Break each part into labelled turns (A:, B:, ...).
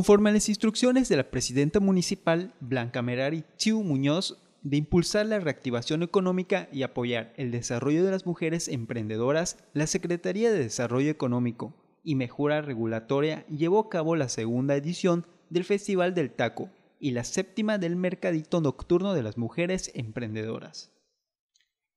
A: conforme a las instrucciones de la presidenta municipal Blanca Merari Chiu Muñoz de impulsar la reactivación económica y apoyar el desarrollo de las mujeres emprendedoras, la Secretaría de Desarrollo Económico y Mejora Regulatoria llevó a cabo la segunda edición del Festival del Taco y la séptima del Mercadito Nocturno de las Mujeres Emprendedoras.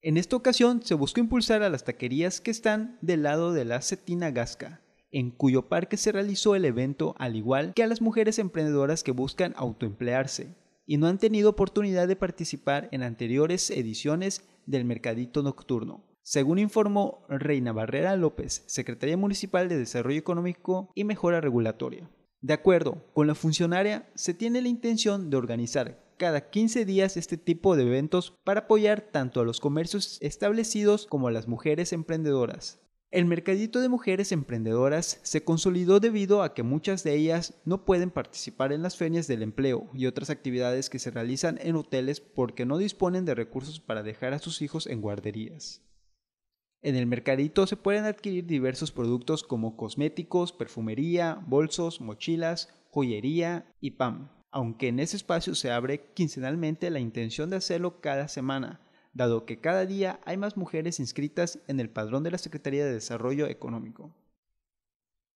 A: En esta ocasión se buscó impulsar a las taquerías que están del lado de la Cetina Gasca, en cuyo parque se realizó el evento al igual que a las mujeres emprendedoras que buscan autoemplearse y no han tenido oportunidad de participar en anteriores ediciones del Mercadito Nocturno. Según informó Reina Barrera López, Secretaría Municipal de Desarrollo Económico y Mejora Regulatoria. De acuerdo con la funcionaria, se tiene la intención de organizar cada 15 días este tipo de eventos para apoyar tanto a los comercios establecidos como a las mujeres emprendedoras. El mercadito de mujeres emprendedoras se consolidó debido a que muchas de ellas no pueden participar en las ferias del empleo y otras actividades que se realizan en hoteles porque no disponen de recursos para dejar a sus hijos en guarderías. En el mercadito se pueden adquirir diversos productos como cosméticos, perfumería, bolsos, mochilas, joyería y pan, aunque en ese espacio se abre quincenalmente la intención de hacerlo cada semana, dado que cada día hay más mujeres inscritas en el padrón de la Secretaría de Desarrollo Económico.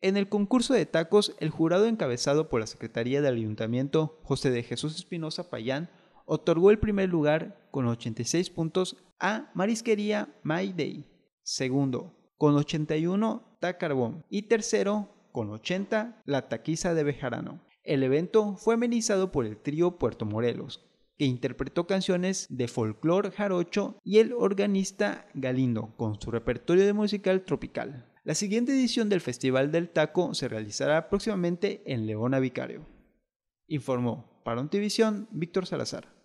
A: En el concurso de tacos, el jurado encabezado por la Secretaría del Ayuntamiento, José de Jesús Espinosa Payán, otorgó el primer lugar con 86 puntos a Marisquería My Day, segundo con 81 Tacarbón y tercero con 80 La Taquiza de Bejarano. El evento fue amenizado por el trío Puerto Morelos, que interpretó canciones de folclore jarocho y el organista Galindo con su repertorio de musical tropical. La siguiente edición del Festival del Taco se realizará próximamente en Leona Vicario. Informó para Víctor Salazar.